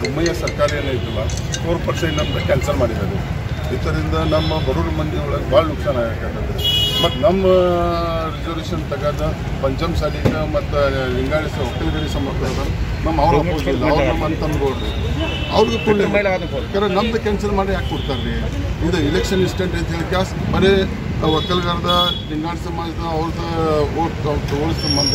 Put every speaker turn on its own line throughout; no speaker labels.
ಬೊಮ್ಮಯ್ಯ ಸರ್ಕಾರ ಇದ್ದಲ್ಲ four percent ನಮ್ಮ ಕ್ಯಾನ್ಸಲ್ ಮಾಡಿದ್ದಾರೆ ಇದರಿಂದ ನಮ್ಮ ಬರೋರು ಮಂದಿ ಒಳಗೆ ಭಾಳ ನುಕ್ಸಾನ ಆಗಬೇಕಂತಂದ್ರೆ ಮತ್ತು ನಮ್ಮ ರಿಸರ್ವೇಷನ್ ತಗದ ಪಂಚಮ್ ಸಾಲಿಗೆ ಮತ್ತು ಲಿಂಗಾಳಿ ಒಕ್ಕಲಿಗರಿ ಸಂಬಂಧ ನಮ್ಮ ಅವ್ರ ಅಪೋಸಿಲ್ಲ ಅವ್ರು ನಮ್ಮ ಅಂತಂದ್ಕೊಡ್ರಿ ಅವ್ರಿಗೆ ಯಾಕಂದ್ರೆ ನಮ್ದು ಕ್ಯಾನ್ಸಲ್ ಮಾಡಿ ಯಾಕೆ ಕೊಡ್ತಾರೆ ರೀ ಇದು ಇಲೆಕ್ಷನ್ ಇನ್ಸ್ಟೆಂಟ್ ಅಂತ ಹೇಳಿ ಕ್ಯಾಸ್ ಬರೀ ಒಕ್ಕಲಿಗರದ ಲಿಂಗಾಳಿ ಸಮಾಜದ ಅವ್ರದ್ದು ಓಟ್ ಸಂಬಂಧ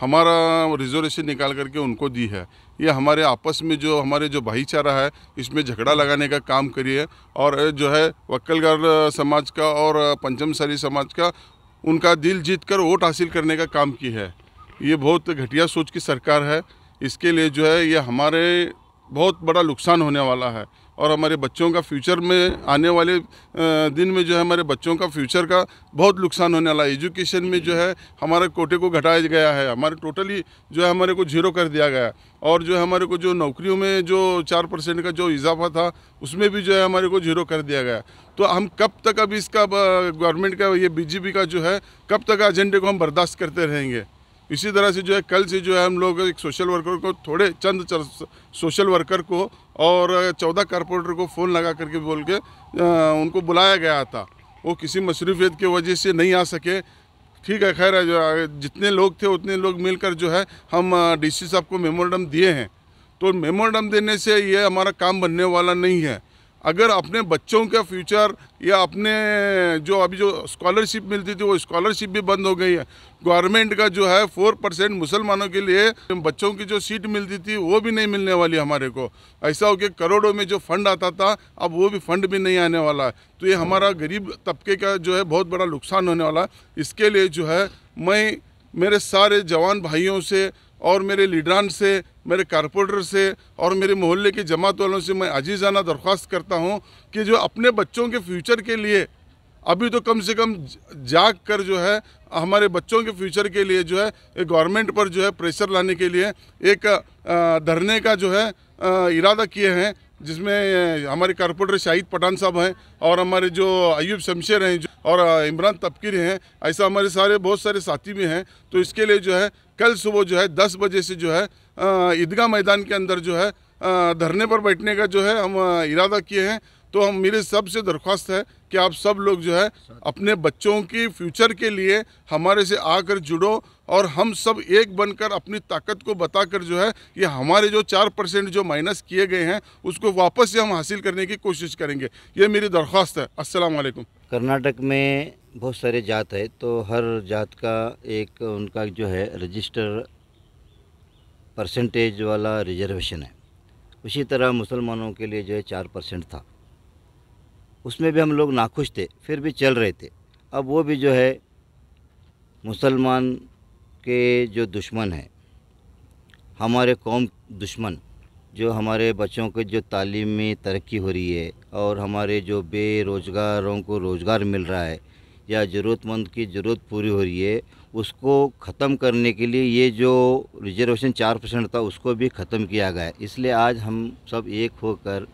हमारा रिजर्वेशन निकाल करके उनको दी है ये हमारे आपस में जो हमारे जो भाईचारा है इसमें झगड़ा लगाने का काम करिए और जो है वक्लगर समाज का और पंचमसरी समाज का उनका दिल जीत कर वोट हासिल करने का काम की है ये बहुत घटिया सोच की सरकार है इसके लिए जो है ये हमारे बहुत बड़ा नुकसान होने वाला है और हमारे बच्चों का फ्यूचर में आने वाले दिन में जो है हमारे बच्चों का फ्यूचर का बहुत नुकसान होने वाला है एजुकेशन में जो है हमारे कोटे को घटाया गया है हमारे टोटली जो है हमारे को जीरो कर दिया गया और जो है हमारे को जो नौकरियों में जो चार परसेंट का जो इजाफा था उसमें भी जो है हमारे को जीरो कर दिया गया तो हम कब तक अभी इसका गवर्नमेंट का ये बीजेपी का जो है कब तक एजेंडे को हम बर्दाश्त करते रहेंगे इसी तरह से जो है कल से जो है हम लोग एक सोशल वर्कर को थोड़े चंद सोशल वर्कर को और चौदह कारपोरेटर को फ़ोन लगा करके बोल के उनको बुलाया गया था वो किसी मसरूफियत की वजह से नहीं आ सके ठीक है खैर है जितने लोग थे उतने लोग मिलकर जो है हम डीसी साहब को मेमोरेंडम दिए हैं तो मेमोरेंडम देने से ये हमारा काम बनने वाला नहीं है अगर अपने बच्चों का फ्यूचर या अपने जो अभी जो स्कॉलरशिप मिलती थी वो स्कॉलरशिप भी बंद हो गई है गवर्नमेंट का जो है फोर परसेंट मुसलमानों के लिए बच्चों की जो सीट मिलती थी वो भी नहीं मिलने वाली हमारे को ऐसा हो कि करोड़ों में जो फंड आता था अब वो भी फंड भी नहीं आने वाला है तो ये हमारा गरीब तबके का जो है बहुत बड़ा नुकसान होने वाला है इसके लिए जो है मैं मेरे सारे जवान भाइयों से और मेरे लीडरान से मेरे कारपोरेटर से और मेरे मोहल्ले की जमात वालों से मैं अजीज़ाना दरख्वास्त करता हूँ कि जो अपने बच्चों के फ्यूचर के लिए अभी तो कम से कम जाग कर जो है हमारे बच्चों के फ्यूचर के लिए जो है गवर्नमेंट पर जो है प्रेशर लाने के लिए एक धरने का जो है इरादा किए हैं जिसमें हमारे कारपोरेटर शाहिद पठान साहब हैं और हमारे जो अयूब शमशेर हैं और इमरान तबकीर हैं ऐसा हमारे सारे बहुत सारे साथी भी हैं तो इसके लिए जो है कल सुबह जो है दस बजे से जो है ईदगाह मैदान के अंदर जो है धरने पर बैठने का जो है हम इरादा किए हैं तो हम मेरे सबसे दरख्वास्त है कि आप सब लोग जो है अपने बच्चों की फ्यूचर के लिए हमारे से आकर जुड़ो और हम सब एक बनकर अपनी ताकत को बताकर जो है ये हमारे जो चार परसेंट जो माइनस किए गए हैं उसको वापस से हम हासिल करने की कोशिश करेंगे ये मेरी दरख्वास्त है
असलकम कर्नाटक में बहुत सारे जात है तो हर जात का एक उनका जो है रजिस्टर परसेंटेज वाला रिजर्वेशन है उसी तरह मुसलमानों के लिए जो है चार परसेंट था उसमें भी हम लोग नाखुश थे फिर भी चल रहे थे अब वो भी जो है मुसलमान के जो दुश्मन हैं हमारे कौम दुश्मन जो हमारे बच्चों के जो तालीम में तरक्की हो रही है और हमारे जो बेरोज़गारों को रोज़गार मिल रहा है या ज़रूरतमंद की ज़रूरत पूरी हो रही है उसको ख़त्म करने के लिए ये जो रिजर्वेशन चार परसेंट था उसको भी ख़त्म किया गया है इसलिए आज हम सब एक होकर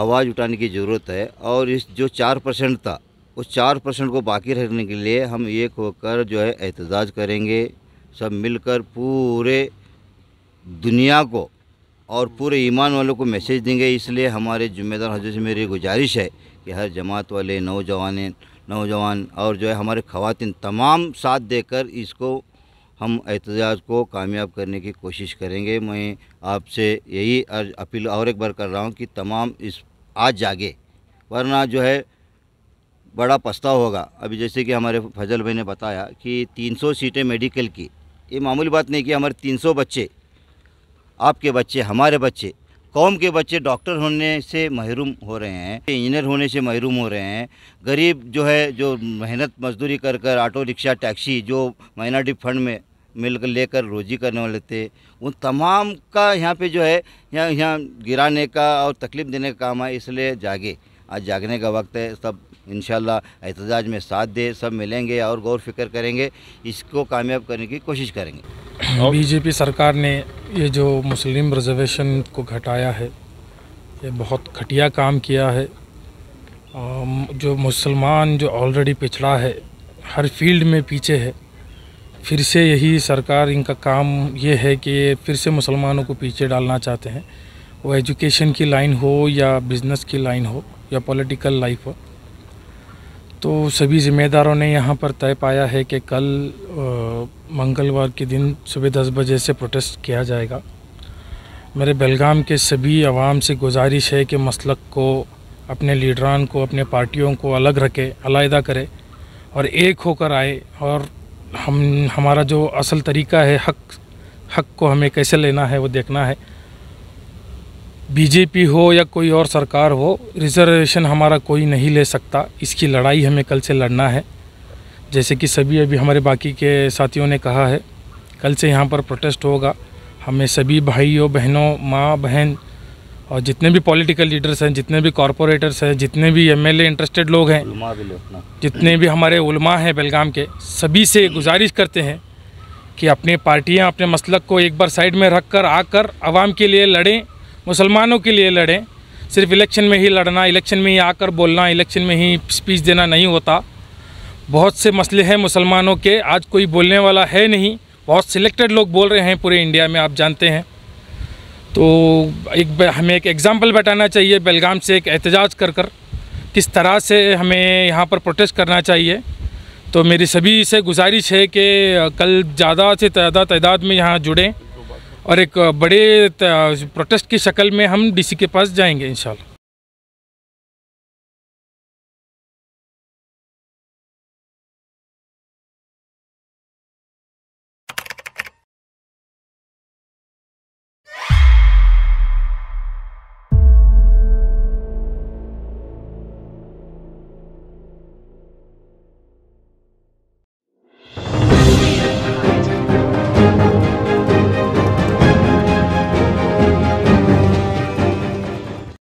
आवाज़ उठाने की ज़रूरत है और इस जो चार परसेंट था उस चार परसेंट को बाकी रखने के लिए हम एक होकर जो है एहतजाज करेंगे सब मिलकर पूरे दुनिया को और पूरे ईमान वालों को मैसेज देंगे इसलिए हमारे ज़िम्मेदार हजू से मेरी गुजारिश है कि हर जमात वाले नौजवान नौजवान और जो है हमारे खातिन तमाम साथ देकर इसको हम एहतजाज को कामयाब करने की कोशिश करेंगे मैं आपसे यही अर्ज अपील और एक बार कर रहा हूँ कि तमाम इस आज जागे वरना जो है बड़ा पछताव होगा अभी जैसे कि हमारे फजल भाई ने बताया कि 300 सीटें मेडिकल की ये मामूली बात नहीं कि हमारे 300 बच्चे आपके बच्चे हमारे बच्चे कौम के बच्चे डॉक्टर होने से महरूम हो रहे हैं इंजीनियर होने से महरूम हो रहे हैं गरीब जो है जो मेहनत मजदूरी कर कर ऑटो रिक्शा टैक्सी जो माइनॉरिटी फंड में मिलकर लेकर रोजी करने वाले थे उन तमाम का यहाँ पे जो है यहाँ यहाँ गिराने का और तकलीफ़ देने का काम है इसलिए जागे आज जागने का वक्त है सब इन शहतजाज में साथ दे सब मिलेंगे और गौर फिक्र करेंगे इसको कामयाब करने की कोशिश करेंगे
बीजेपी सरकार ने ये जो मुस्लिम रिजर्वेशन को घटाया है ये बहुत घटिया काम किया है जो मुसलमान जो ऑलरेडी पिछड़ा है हर फील्ड में पीछे है फिर से यही सरकार इनका काम ये है कि फिर से मुसलमानों को पीछे डालना चाहते हैं वो एजुकेशन की लाइन हो या बिज़नेस की लाइन हो या पॉलिटिकल लाइफ हो तो सभी ज़िम्मेदारों ने यहाँ पर तय पाया है कि कल मंगलवार के दिन सुबह दस बजे से प्रोटेस्ट किया जाएगा मेरे बेलगाम के सभी आवाम से गुजारिश है कि मसलक को अपने लीडरान को अपने पार्टियों को अलग रखे अलहदा करे और एक होकर आए और हम हमारा जो असल तरीका है हक हक को हमें कैसे लेना है वो देखना है बीजेपी हो या कोई और सरकार हो रिजर्वेशन हमारा कोई नहीं ले सकता इसकी लड़ाई हमें कल से लड़ना है जैसे कि सभी अभी हमारे बाकी के साथियों ने कहा है कल से यहाँ पर प्रोटेस्ट होगा हमें सभी भाइयों बहनों माँ बहन और जितने भी पॉलिटिकल लीडर्स हैं जितने भी कॉरपोरेटर्स हैं जितने भी एमएलए इंटरेस्टेड लोग हैं जितने भी हमारे उलमा हैं बेलगाम के सभी से गुजारिश करते हैं कि अपनी पार्टियाँ अपने मसलक को एक बार साइड में रख कर आकर आवाम के लिए लड़ें मुसलमानों के लिए लड़ें सिर्फ इलेक्शन में ही लड़ना इलेक्शन में ही आकर बोलना इलेक्शन में ही स्पीच देना नहीं होता बहुत से मसले हैं मुसलमानों के आज कोई बोलने वाला है नहीं बहुत सिलेक्टेड लोग बोल रहे हैं पूरे इंडिया में आप जानते हैं तो एक हमें एक एग्ज़ाम्पल बैठाना चाहिए बेलगाम से एक एहतजाज कर कर किस तरह से हमें यहाँ पर प्रोटेस्ट करना चाहिए तो मेरी सभी से गुजारिश है कि कल ज़्यादा से ज़्यादा तादाद में यहाँ जुड़ें और एक बड़े
प्रोटेस्ट की शक्ल में हम डीसी के पास जाएंगे इंशाल्लाह